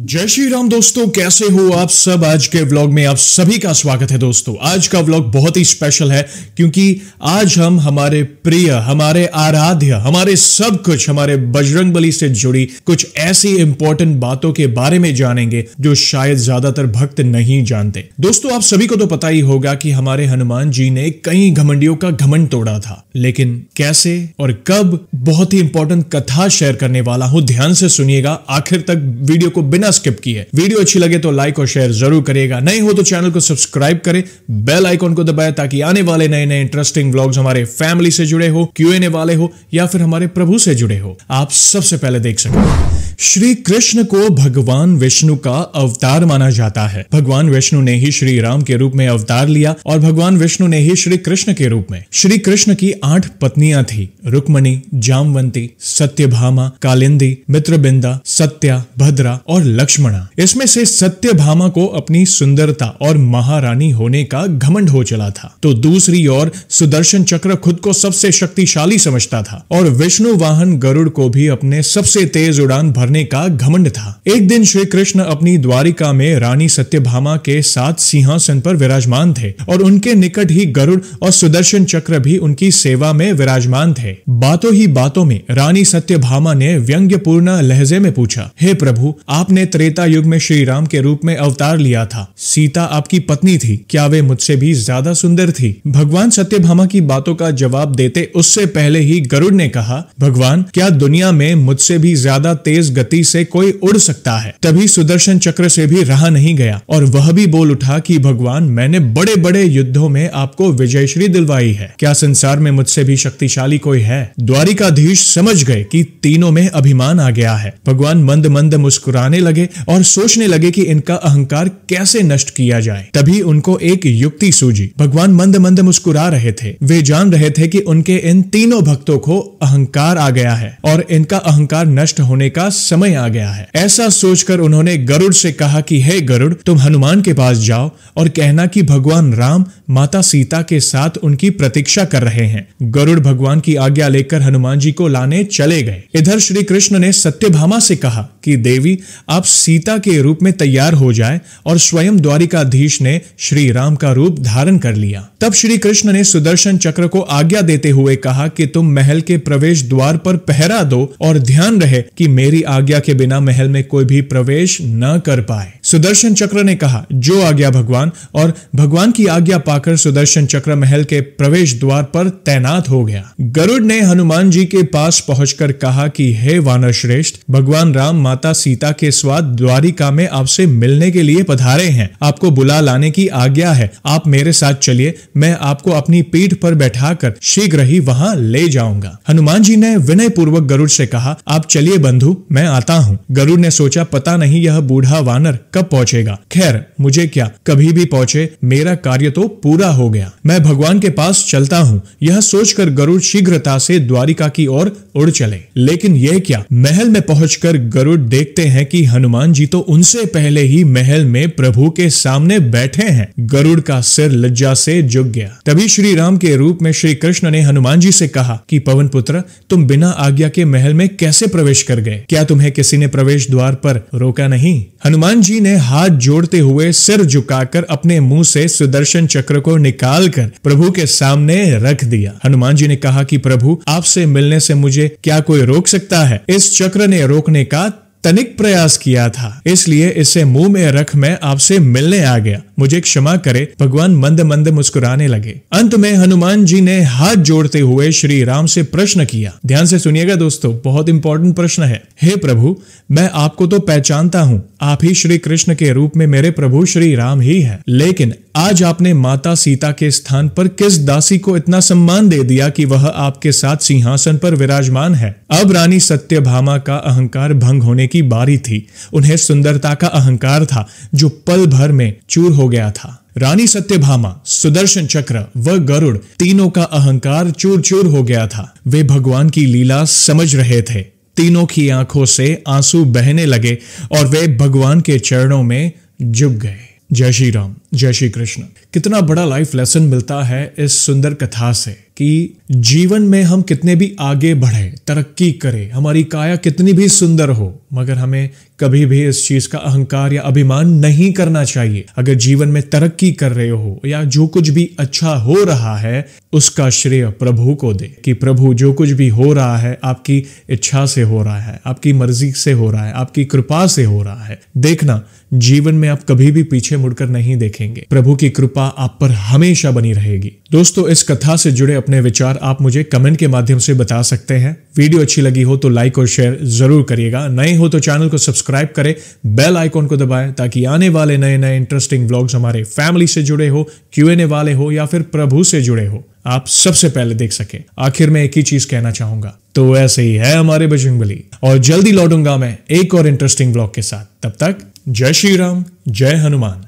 जय श्री राम दोस्तों कैसे हो आप सब आज के व्लॉग में आप सभी का स्वागत है दोस्तों आज का व्लॉग बहुत ही स्पेशल है क्योंकि आज हम हमारे प्रिय हमारे आराध्य हमारे सब कुछ हमारे बजरंगबली से जुड़ी कुछ ऐसी इंपॉर्टेंट बातों के बारे में जानेंगे जो शायद ज्यादातर भक्त नहीं जानते दोस्तों आप सभी को तो पता ही होगा कि हमारे हनुमान जी ने कई घमंडियों का घमंड तोड़ा था लेकिन कैसे और कब बहुत ही इंपॉर्टेंट कथा शेयर करने वाला हूं ध्यान से सुनिएगा आखिर तक वीडियो को बिना स्किप किए वीडियो अच्छी लगे तो लाइक और शेयर जरूर करिएगा नहीं हो तो चैनल को सब्सक्राइब करें बेल आइकॉन को दबाए ताकि आने वाले नए नए इंटरेस्टिंग ब्लॉग्स हमारे फैमिली से जुड़े हो क्यू एन ए वाले हो या फिर हमारे प्रभु से जुड़े हो आप सबसे पहले देख सकें श्री कृष्ण को भगवान विष्णु का अवतार माना जाता है भगवान विष्णु ने ही श्री राम के रूप में अवतार लिया और भगवान विष्णु ने ही श्री कृष्ण के रूप में श्री कृष्ण की आठ पत्नियां थी रुक्मणी जामवंती सत्यभामा कालिंदी मित्रबिंदा सत्या भद्रा और लक्ष्मणा इसमें से सत्य भामा को अपनी सुंदरता और महारानी होने का घमंड हो चला था तो दूसरी ओर सुदर्शन चक्र खुद को सबसे शक्तिशाली समझता था और विष्णु वाहन गरुड़ को भी अपने सबसे तेज उड़ान भरने का घमंड था एक दिन श्री कृष्ण अपनी द्वारिका में रानी सत्य के साथ सिंहासन पर विराजमान थे और उनके निकट ही गरुड़ और सुदर्शन चक्र भी उनकी सेवा में विराजमान थे बातों ही बातों में रानी सत्य ने व्यंग्यपूर्ण लहजे में पूछा हे hey प्रभु आपने ने त्रेता युग में श्री राम के रूप में अवतार लिया था सीता आपकी पत्नी थी क्या वे मुझसे भी ज्यादा सुंदर थी भगवान सत्यभामा की बातों का जवाब देते उससे पहले ही गरुड़ ने कहा भगवान क्या दुनिया में मुझसे भी ज्यादा तेज गति से कोई उड़ सकता है तभी सुदर्शन चक्र से भी रहा नहीं गया और वह भी बोल उठा कि भगवान मैंने बड़े बड़े युद्धों में आपको विजयश्री दिलवाई है क्या संसार में मुझसे भी शक्तिशाली कोई है द्वारिकाधीश समझ गए कि तीनों में अभिमान आ गया है भगवान मंद मंद मुस्कुराने लगे लगे और सोचने लगे कि इनका अहंकार कैसे नष्ट किया जाए तभी उनको एक युक्ति सूझी भगवान मंद मंद मुस्कुरा रहे थे वे जान रहे थे कि उनके इन तीनों भक्तों को अहंकार आ गया है और इनका अहंकार नष्ट होने का समय आ गया है ऐसा सोचकर उन्होंने गरुड़ से कहा कि हे गरुड़ तुम हनुमान के पास जाओ और कहना कि भगवान राम माता सीता के साथ उनकी प्रतीक्षा कर रहे हैं गरुड़ भगवान की आज्ञा लेकर हनुमान जी को लाने चले गए इधर श्री कृष्ण ने सत्यभामा से कहा कि देवी आप आप सीता के रूप में तैयार हो जाए और स्वयं द्वारिकाधीश ने श्री राम का रूप धारण कर लिया तब श्री कृष्ण ने सुदर्शन चक्र को आज्ञा देते हुए कहा कि तुम महल के प्रवेश द्वार पर पहरा दो और ध्यान रहे कि मेरी आज्ञा के बिना महल में कोई भी प्रवेश न कर पाए सुदर्शन चक्र ने कहा जो आज्ञा भगवान और भगवान की आज्ञा पाकर सुदर्शन चक्र महल के प्रवेश द्वार पर तैनात हो गया गरुड़ ने हनुमान जी के पास पहुंचकर कहा कि हे वानर श्रेष्ठ भगवान राम माता सीता के स्वाद द्वारिका में आपसे मिलने के लिए पधारे हैं आपको बुला लाने की आज्ञा है आप मेरे साथ चलिए मैं आपको अपनी पीठ पर बैठा कर शीघ्र ही वहाँ ले जाऊंगा हनुमान जी ने विनय पूर्वक गरुड़ से कहा आप चलिए बंधु मैं आता हूँ गरुड़ ने सोचा पता नहीं यह बूढ़ा वानर कब कब पहुंचेगा खैर मुझे क्या कभी भी पहुंचे मेरा कार्य तो पूरा हो गया मैं भगवान के पास चलता हूँ यह सोचकर गरुड़ शीघ्रता से द्वारिका की ओर उड़ चले लेकिन यह क्या महल में पहुंचकर गरुड़ देखते हैं कि हनुमान जी तो उनसे पहले ही महल में प्रभु के सामने बैठे हैं गरुड़ का सिर लज्जा से झुक गया तभी श्री राम के रूप में श्री कृष्ण ने हनुमान जी से कहा कि पवन पुत्र तुम बिना आज्ञा के महल में कैसे प्रवेश कर गए क्या तुम्हें किसी ने प्रवेश द्वार पर रोका नहीं हनुमान जी ने हाथ जोड़ते हुए सिर झुकाकर अपने मुंह से सुदर्शन चक्र को निकालकर प्रभु के सामने रख दिया हनुमान जी ने कहा कि प्रभु आपसे मिलने से मुझे क्या कोई रोक सकता है इस चक्र ने रोकने का तनिक प्रयास किया था इसलिए इसे मुंह में रख मैं आपसे मिलने आ गया मुझे क्षमा करे भगवान मंद मंद मुस्कुराने लगे अंत में हनुमान जी ने हाथ जोड़ते हुए श्री राम से प्रश्न किया ध्यान से सुनिएगा दोस्तों बहुत इंपॉर्टेंट प्रश्न है हे प्रभु मैं आपको तो पहचानता हूँ आप ही श्री कृष्ण के रूप में मेरे प्रभु श्री राम ही है लेकिन आज आपने माता सीता के स्थान पर किस दासी को इतना सम्मान दे दिया कि वह आपके साथ सिंहासन पर विराजमान है अब रानी सत्यभामा का अहंकार भंग होने की बारी थी उन्हें सुंदरता का अहंकार था जो पल भर में चूर हो गया था रानी सत्यभामा सुदर्शन चक्र व गरुड़ तीनों का अहंकार चूर चूर हो गया था वे भगवान की लीला समझ रहे थे तीनों की आंखों से आंसू बहने लगे और वे भगवान के चरणों में झुक गए जय श्री राम जय श्री कृष्ण कितना बड़ा लाइफ लेसन मिलता है इस सुंदर कथा से कि जीवन में हम कितने भी आगे बढ़े तरक्की करें हमारी काया कितनी भी सुंदर हो मगर हमें कभी भी इस चीज का अहंकार या अभिमान नहीं करना चाहिए अगर जीवन में तरक्की कर रहे हो या जो कुछ भी अच्छा हो रहा है उसका श्रेय प्रभु को दे कि प्रभु जो कुछ भी हो रहा है आपकी इच्छा से हो रहा है आपकी मर्जी से हो रहा है आपकी कृपा से हो रहा है देखना जीवन में आप कभी भी पीछे मुड़कर नहीं देखेंगे प्रभु की कृपा आप पर हमेशा बनी रहेगी दोस्तों इस कथा से जुड़े अपने विचार आप मुझे कमेंट के माध्यम से बता सकते हैं वीडियो अच्छी लगी हो तो लाइक और शेयर जरूर करिएगा नए हो तो चैनल को सब्सक्राइब करें बेल आइकॉन को दबाएं ताकि आने वाले नए नए इंटरेस्टिंग व्लॉग्स हमारे फैमिली से जुड़े हो क्यूएनए वाले हो या फिर प्रभु से जुड़े हो आप सबसे पहले देख सके आखिर में एक ही चीज कहना चाहूंगा तो ऐसे ही है हमारे बजरंगबली और जल्दी लौटूंगा मैं एक और इंटरेस्टिंग ब्लॉग के साथ तब तक जय श्री राम जय हनुमान